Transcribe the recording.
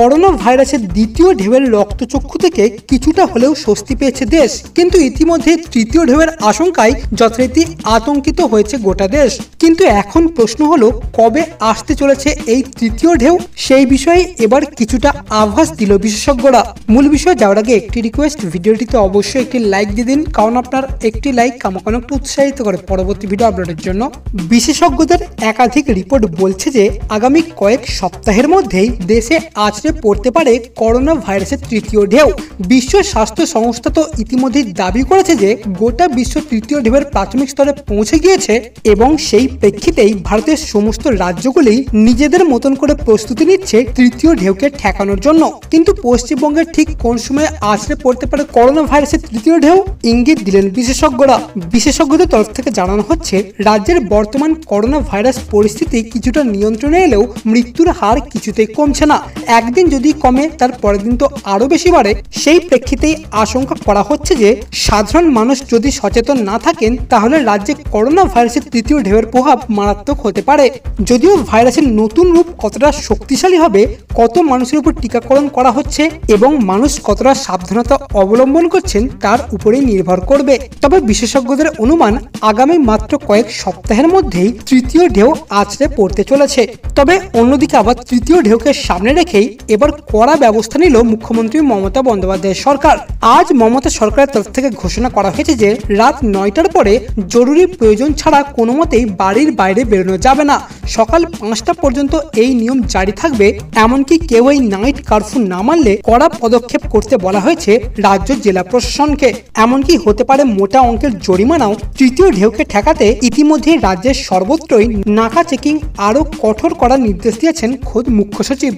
corona ভাইরাসের দ্বিতীয় ঢেউয়ের রক্তচক্ষু থেকে কিছুটা হলেও স্বস্তি পেয়েছে দেশ কিন্তু ইতিমধ্যে তৃতীয় ঢেউয়ের আশঙ্কায় যথারীতি আতঙ্কিত হয়েছে গোটা দেশ কিন্তু এখন প্রশ্ন হলো কবে আসতে চলেছে এই তৃতীয় ঢেউ সেই বিষয়ে এবার কিছুটা আভাস দিল বিশেষজ্ঞরা মূল বিষয়ে যাওয়ার আগে একটি রিকোয়েস্ট ভিডিওটিতে অবশ্যই একটি লাইক দিয়ে দিন কারণ আপনার একটি লাইক আমাকে উৎসাহিত করে পরবর্তী ভিডিও আপলোডের জন্য বিশেষজ্ঞদের একাধিক রিপোর্ট বলছে যে আগামী কয়েক সপ্তাহের মধ্যেই দেশে আছড়ে ভারতে পড়তে পারে করোনা ভাইরাসের তৃতীয় ঢেউ বিশ্ব স্বাস্থ্য সংস্থা তো ইতিমধ্যেই দাবি করেছে যে গোটা বিশ্ব তৃতীয় ঢেউয়ের প্রাথমিক স্তরে পৌঁছে গিয়েছে এবং সেই প্রেক্ষিতেই ভারতের সমস্ত রাজ্যগুলি নিজেদের মতন করে প্রস্তুতি নিচ্ছে তৃতীয় ঢেউকে ঠেকানোর জন্য কিন্তু পশ্চিমবঙ্গের ঠিক কোন সময়ে আছড়ে পড়তে পারে করোনা ভাইরাসের তৃতীয় ঢেউ ইঙ্গিত দিলেন বিশেষজ্ঞরা বিশেষজ্ঞদের তরফ থেকে জানানো হচ্ছে রাজ্যের বর্তমান করোনা ভাইরাস পরিস্থিতি কিছুটা নিয়ন্ত্রণে এলেও মৃত্যুর হার কিছুতেই কমছে না একদিন দিন যদি কমে তার পরের দিন তো আরও বেশি বাড়ে সেই প্রেক্ষিতেই আশঙ্কা করা হচ্ছে যে সাধারণ মানুষ যদি সচেতন না থাকেন তাহলে রাজ্যে করোনা ভাইরাসের তৃতীয় ঢেউয়ের প্রভাব মারাত্মক হতে পারে যদিও ভাইরাসের নতুন রূপ কতটা শক্তিশালী হবে কত মানুষের উপর টিকাকরণ করা হচ্ছে এবং মানুষ কতটা সাবধানতা অবলম্বন করছেন তার উপরেই নির্ভর করবে তবে বিশেষজ্ঞদের অনুমান আগামী মাত্র কয়েক সপ্তাহের মধ্যেই তৃতীয় ঢেউ আছড়ে পড়তে চলেছে তবে অন্যদিকে আবার তৃতীয় ঢেউকে সামনে রেখেই এবার কড়া ব্যবস্থা নিল মুখ্যমন্ত্রী মমতা বন্দ্যোপাধ্যায় সরকার আজ মমতা সরকারের তরফ থেকে ঘোষণা করা হয়েছে যে রাত নয়টার পরে জরুরি প্রয়োজন ছাড়া কোনো মতেই বাড়ির বাইরে বেরোনো যাবে না সকাল পাঁচটা পর্যন্ত এই নিয়ম জারি থাকবে এমনকি কেউ এই নাইট কারফিউ না মানলে কড়া পদক্ষেপ করতে বলা হয়েছে রাজ্য জেলা প্রশাসনকে এমনকি হতে পারে মোটা অঙ্কের জরিমানাও তৃতীয় ঢেউকে ঠেকাতে ইতিমধ্যে রাজ্যের সর্বত্রই নাকা চেকিং আরও কঠোর করার নির্দেশ দিয়েছেন খোদ মুখ্য সচিব